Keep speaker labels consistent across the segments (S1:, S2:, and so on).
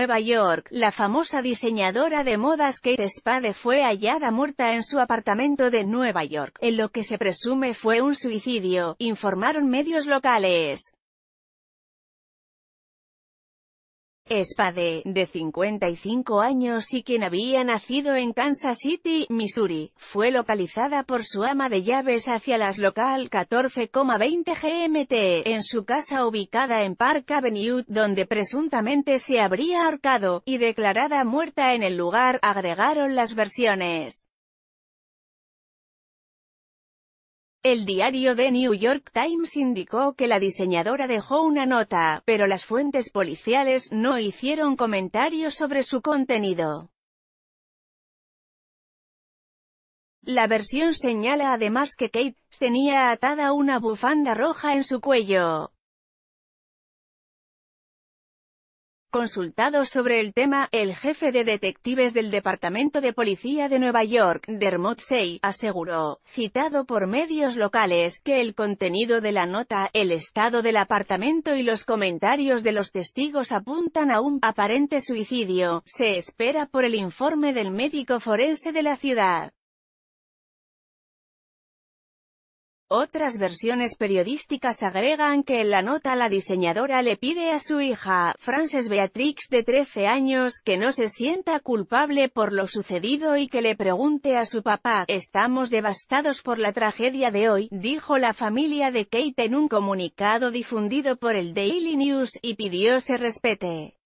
S1: Nueva York, la famosa diseñadora de modas Kate Spade fue hallada muerta en su apartamento de Nueva York, en lo que se presume fue un suicidio, informaron medios locales. Espade de 55 años y quien había nacido en Kansas City, Missouri, fue localizada por su ama de llaves hacia las local 14,20 GMT, en su casa ubicada en Park Avenue, donde presuntamente se habría ahorcado, y declarada muerta en el lugar, agregaron las versiones. El diario The New York Times indicó que la diseñadora dejó una nota, pero las fuentes policiales no hicieron comentarios sobre su contenido. La versión señala además que Kate tenía atada una bufanda roja en su cuello, Consultado sobre el tema, el jefe de detectives del Departamento de Policía de Nueva York, Dermot Sey, aseguró, citado por medios locales, que el contenido de la nota, el estado del apartamento y los comentarios de los testigos apuntan a un aparente suicidio. Se espera por el informe del médico forense de la ciudad. Otras versiones periodísticas agregan que en la nota la diseñadora le pide a su hija, Frances Beatrix de 13 años, que no se sienta culpable por lo sucedido y que le pregunte a su papá, «Estamos devastados por la tragedia de hoy», dijo la familia de Kate en un comunicado difundido por el Daily News, y pidió se respete.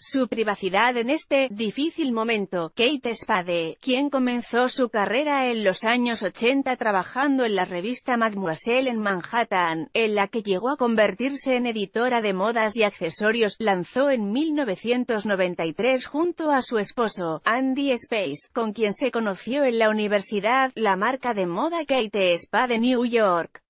S1: su privacidad en este difícil momento. Kate Spade, quien comenzó su carrera en los años 80 trabajando en la revista Mademoiselle en Manhattan, en la que llegó a convertirse en editora de modas y accesorios, lanzó en 1993 junto a su esposo, Andy Space, con quien se conoció en la universidad, la marca de moda Kate Spade New York.